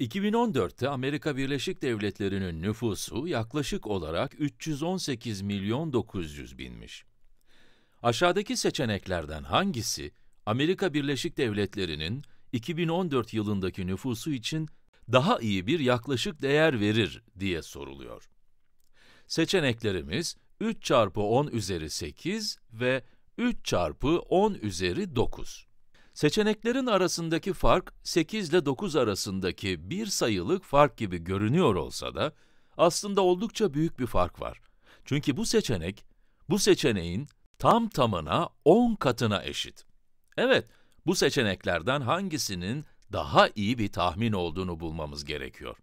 2014'te Amerika Birleşik Devletleri'nin nüfusu yaklaşık olarak 318 milyon 900 binmiş. Aşağıdaki seçeneklerden hangisi Amerika Birleşik Devletleri'nin 2014 yılındaki nüfusu için daha iyi bir yaklaşık değer verir diye soruluyor. Seçeneklerimiz 3 çarpı 10 üzeri 8 ve 3 çarpı 10 üzeri 9. Seçeneklerin arasındaki fark 8 ile 9 arasındaki bir sayılık fark gibi görünüyor olsa da aslında oldukça büyük bir fark var. Çünkü bu seçenek, bu seçeneğin tam tamına 10 katına eşit. Evet, bu seçeneklerden hangisinin daha iyi bir tahmin olduğunu bulmamız gerekiyor.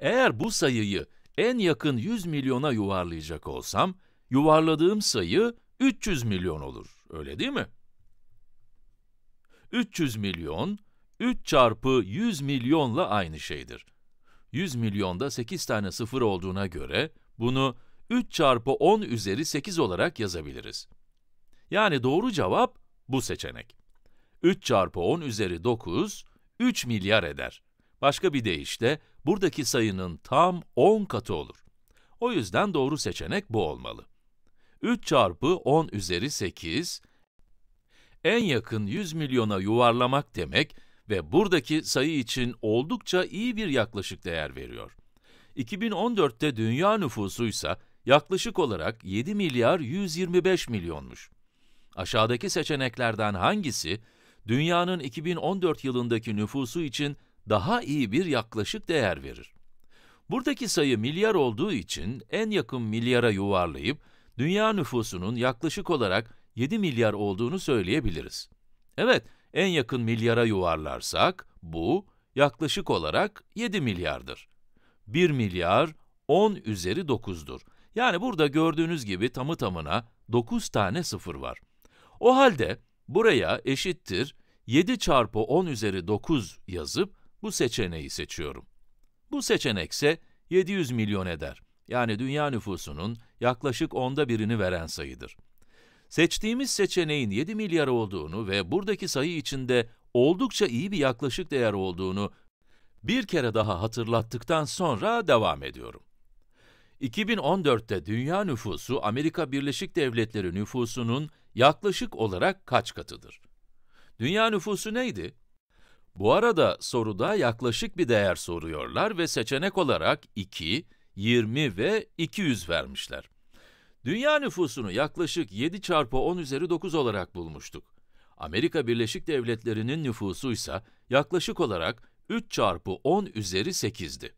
Eğer bu sayıyı en yakın 100 milyona yuvarlayacak olsam, yuvarladığım sayı 300 milyon olur, öyle değil mi? 300 milyon, 3 çarpı 100 milyonla aynı şeydir. 100 milyonda 8 tane sıfır olduğuna göre bunu 3 çarpı 10 üzeri 8 olarak yazabiliriz. Yani doğru cevap bu seçenek. 3 çarpı 10 üzeri 9, 3 milyar eder. Başka bir deyişle, buradaki sayının tam 10 katı olur. O yüzden doğru seçenek bu olmalı. 3 çarpı 10 üzeri 8, en yakın 100 milyona yuvarlamak demek ve buradaki sayı için oldukça iyi bir yaklaşık değer veriyor. 2014'te dünya nüfusu ise yaklaşık olarak 7 milyar 125 milyonmuş. Aşağıdaki seçeneklerden hangisi dünyanın 2014 yılındaki nüfusu için daha iyi bir yaklaşık değer verir? Buradaki sayı milyar olduğu için en yakın milyara yuvarlayıp dünya nüfusunun yaklaşık olarak 7 milyar olduğunu söyleyebiliriz. Evet, en yakın milyara yuvarlarsak bu yaklaşık olarak 7 milyardır. 1 milyar 10 üzeri 9'dur. Yani burada gördüğünüz gibi tamı tamına 9 tane sıfır var. O halde buraya eşittir 7 çarpı 10 üzeri 9 yazıp bu seçeneği seçiyorum. Bu seçenekse 700 milyon eder. Yani dünya nüfusunun yaklaşık onda birini veren sayıdır. Seçtiğimiz seçeneğin 7 milyar olduğunu ve buradaki sayı içinde oldukça iyi bir yaklaşık değer olduğunu bir kere daha hatırlattıktan sonra devam ediyorum. 2014'te dünya nüfusu Amerika Birleşik Devletleri nüfusunun yaklaşık olarak kaç katıdır? Dünya nüfusu neydi? Bu arada soruda yaklaşık bir değer soruyorlar ve seçenek olarak 2, 20 ve 200 vermişler. Dünya nüfusunu yaklaşık 7 çarpı 10 üzeri 9 olarak bulmuştuk. Amerika Birleşik Devletleri'nin nüfusu ise yaklaşık olarak 3 çarpı 10 üzeri 8'di.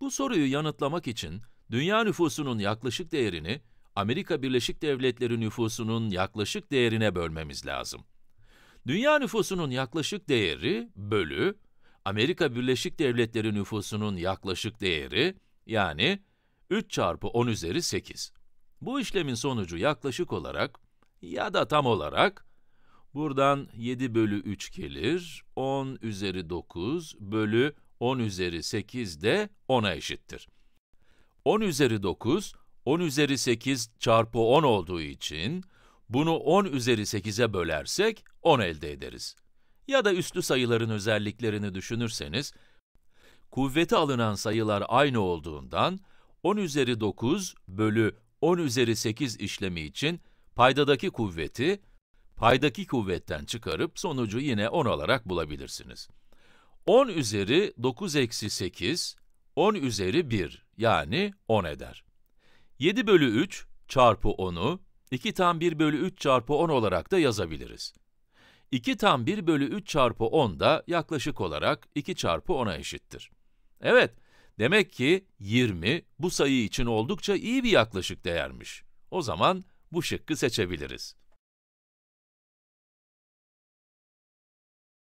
Bu soruyu yanıtlamak için dünya nüfusunun yaklaşık değerini Amerika Birleşik Devletleri nüfusunun yaklaşık değerine bölmemiz lazım. Dünya nüfusunun yaklaşık değeri bölü Amerika Birleşik Devletleri nüfusunun yaklaşık değeri yani 3 çarpı 10 üzeri 8. Bu işlemin sonucu yaklaşık olarak ya da tam olarak buradan 7 bölü 3 gelir, 10 üzeri 9 bölü 10 üzeri 8 de 10'a eşittir. 10 üzeri 9, 10 üzeri 8 çarpı 10 olduğu için bunu 10 üzeri 8'e bölersek 10 elde ederiz. Ya da üstlü sayıların özelliklerini düşünürseniz, kuvveti alınan sayılar aynı olduğundan 10 üzeri 9 bölü 10 üzeri 8 işlemi için paydadaki kuvveti, paydaki kuvvetten çıkarıp sonucu yine 10 olarak bulabilirsiniz. 10 üzeri 9 eksi 8, 10 üzeri 1 yani 10 eder. 7 bölü 3 çarpı 10'u 2 tam 1 bölü 3 çarpı 10 olarak da yazabiliriz. 2 tam 1 bölü 3 çarpı 10 da yaklaşık olarak 2 çarpı 10'a eşittir. Evet, Demek ki 20 bu sayı için oldukça iyi bir yaklaşık değermiş. O zaman bu şıkkı seçebiliriz.